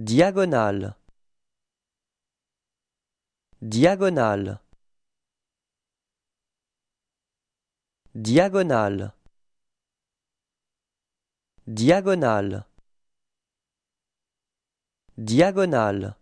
Diagonale Diagonale Diagonale Diagonale Diagonale